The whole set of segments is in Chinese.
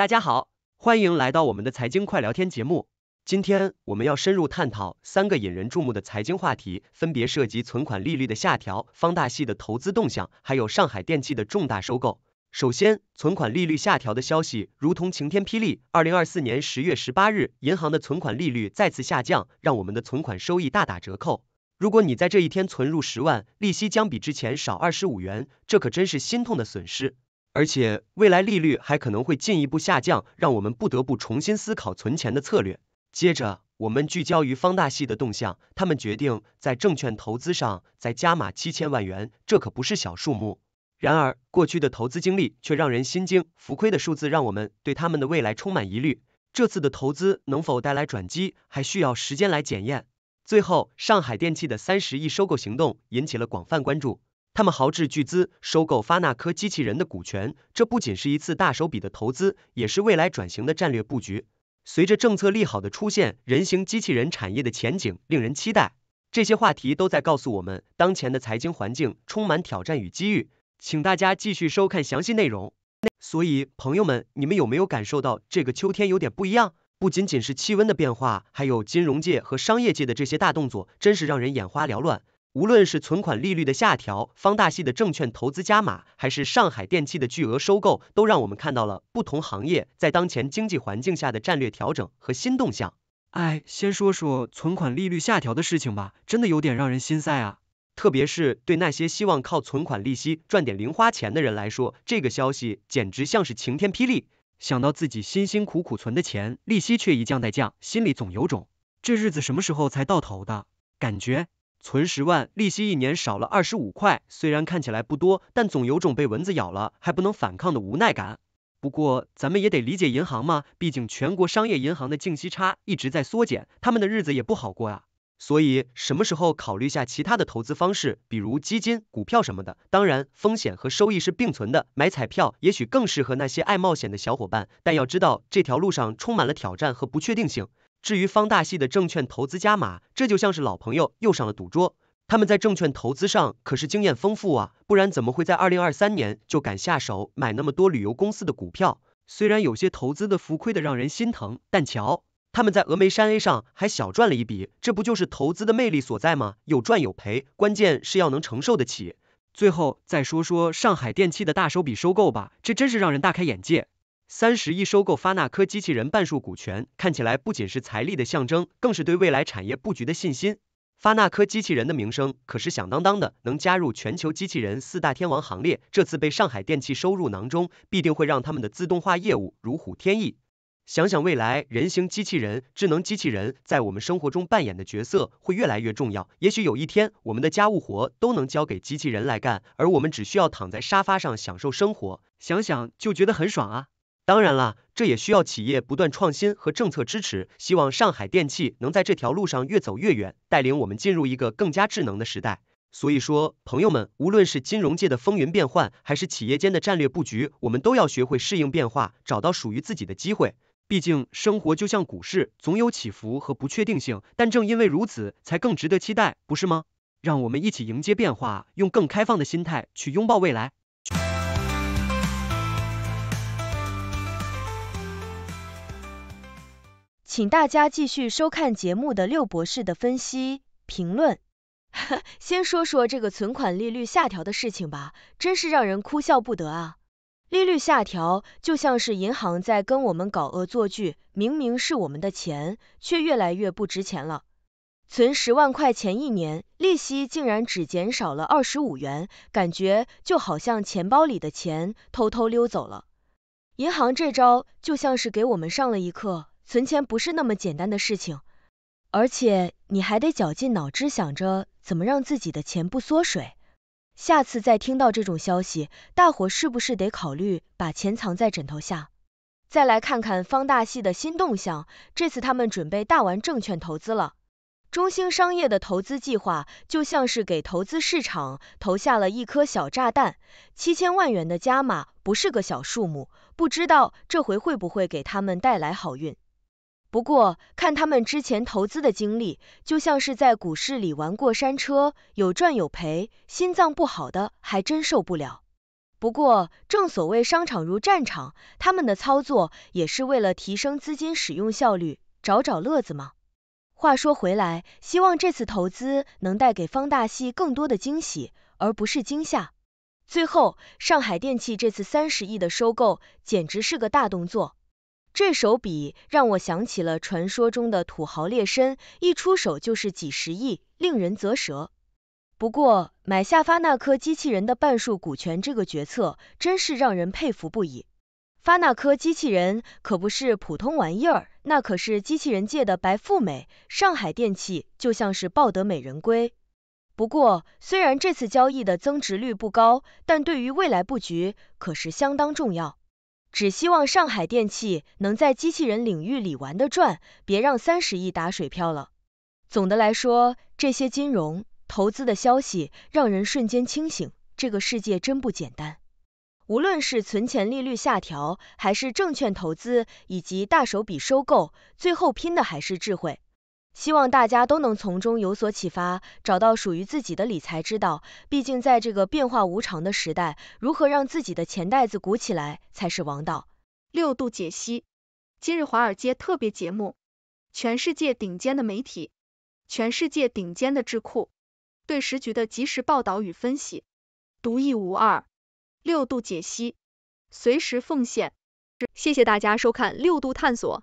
大家好，欢迎来到我们的财经快聊天节目。今天我们要深入探讨三个引人注目的财经话题，分别涉及存款利率的下调、方大系的投资动向，还有上海电气的重大收购。首先，存款利率下调的消息如同晴天霹雳。二零二四年十月十八日，银行的存款利率再次下降，让我们的存款收益大打折扣。如果你在这一天存入十万，利息将比之前少二十五元，这可真是心痛的损失。而且未来利率还可能会进一步下降，让我们不得不重新思考存钱的策略。接着，我们聚焦于方大系的动向，他们决定在证券投资上再加码七千万元，这可不是小数目。然而，过去的投资经历却让人心惊，浮亏的数字让我们对他们的未来充满疑虑。这次的投资能否带来转机，还需要时间来检验。最后，上海电气的三十亿收购行动引起了广泛关注。他们豪掷巨资收购发那科机器人的股权，这不仅是一次大手笔的投资，也是未来转型的战略布局。随着政策利好的出现，人形机器人产业的前景令人期待。这些话题都在告诉我们，当前的财经环境充满挑战与机遇。请大家继续收看详细内容。所以，朋友们，你们有没有感受到这个秋天有点不一样？不仅仅是气温的变化，还有金融界和商业界的这些大动作，真是让人眼花缭乱。无论是存款利率的下调、方大系的证券投资加码，还是上海电气的巨额收购，都让我们看到了不同行业在当前经济环境下的战略调整和新动向。哎，先说说存款利率下调的事情吧，真的有点让人心塞啊！特别是对那些希望靠存款利息赚点零花钱的人来说，这个消息简直像是晴天霹雳。想到自己辛辛苦苦存的钱，利息却一降再降，心里总有种这日子什么时候才到头的感觉。存十万，利息一年少了二十五块，虽然看起来不多，但总有种被蚊子咬了还不能反抗的无奈感。不过，咱们也得理解银行嘛，毕竟全国商业银行的净息差一直在缩减，他们的日子也不好过啊。所以，什么时候考虑下其他的投资方式，比如基金、股票什么的？当然，风险和收益是并存的，买彩票也许更适合那些爱冒险的小伙伴，但要知道，这条路上充满了挑战和不确定性。至于方大系的证券投资加码，这就像是老朋友又上了赌桌。他们在证券投资上可是经验丰富啊，不然怎么会在二零二三年就敢下手买那么多旅游公司的股票？虽然有些投资的浮亏的让人心疼，但瞧，他们在峨眉山 A 上还小赚了一笔，这不就是投资的魅力所在吗？有赚有赔，关键是要能承受得起。最后再说说上海电气的大手笔收购吧，这真是让人大开眼界。三十亿收购发那科机器人半数股权，看起来不仅是财力的象征，更是对未来产业布局的信心。发那科机器人的名声可是响当当的，能加入全球机器人四大天王行列，这次被上海电气收入囊中，必定会让他们的自动化业务如虎添翼。想想未来，人形机器人、智能机器人在我们生活中扮演的角色会越来越重要。也许有一天，我们的家务活都能交给机器人来干，而我们只需要躺在沙发上享受生活。想想就觉得很爽啊！当然了，这也需要企业不断创新和政策支持。希望上海电气能在这条路上越走越远，带领我们进入一个更加智能的时代。所以说，朋友们，无论是金融界的风云变幻，还是企业间的战略布局，我们都要学会适应变化，找到属于自己的机会。毕竟，生活就像股市，总有起伏和不确定性，但正因为如此，才更值得期待，不是吗？让我们一起迎接变化，用更开放的心态去拥抱未来。请大家继续收看节目的六博士的分析评论。先说说这个存款利率下调的事情吧，真是让人哭笑不得啊！利率下调就像是银行在跟我们搞恶作剧，明明是我们的钱，却越来越不值钱了。存十万块钱一年，利息竟然只减少了二十五元，感觉就好像钱包里的钱偷偷溜走了。银行这招就像是给我们上了一课。存钱不是那么简单的事情，而且你还得绞尽脑汁想着怎么让自己的钱不缩水。下次再听到这种消息，大伙是不是得考虑把钱藏在枕头下？再来看看方大系的新动向，这次他们准备大玩证券投资了。中兴商业的投资计划就像是给投资市场投下了一颗小炸弹，七千万元的加码不是个小数目，不知道这回会不会给他们带来好运。不过，看他们之前投资的经历，就像是在股市里玩过山车，有赚有赔，心脏不好的还真受不了。不过，正所谓商场如战场，他们的操作也是为了提升资金使用效率，找找乐子嘛。话说回来，希望这次投资能带给方大系更多的惊喜，而不是惊吓。最后，上海电气这次三十亿的收购简直是个大动作。这手笔让我想起了传说中的土豪猎身，一出手就是几十亿，令人咋舌。不过买下发那科机器人的半数股权这个决策，真是让人佩服不已。发那科机器人可不是普通玩意儿，那可是机器人界的白富美，上海电器就像是抱得美人归。不过虽然这次交易的增值率不高，但对于未来布局可是相当重要。只希望上海电器能在机器人领域里玩得转，别让三十亿打水漂了。总的来说，这些金融投资的消息让人瞬间清醒，这个世界真不简单。无论是存钱利率下调，还是证券投资，以及大手笔收购，最后拼的还是智慧。希望大家都能从中有所启发，找到属于自己的理财之道。毕竟在这个变化无常的时代，如何让自己的钱袋子鼓起来才是王道。六度解析，今日华尔街特别节目，全世界顶尖的媒体，全世界顶尖的智库，对时局的及时报道与分析，独一无二。六度解析，随时奉献。谢谢大家收看六度探索。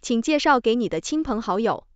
请介绍给你的亲朋好友。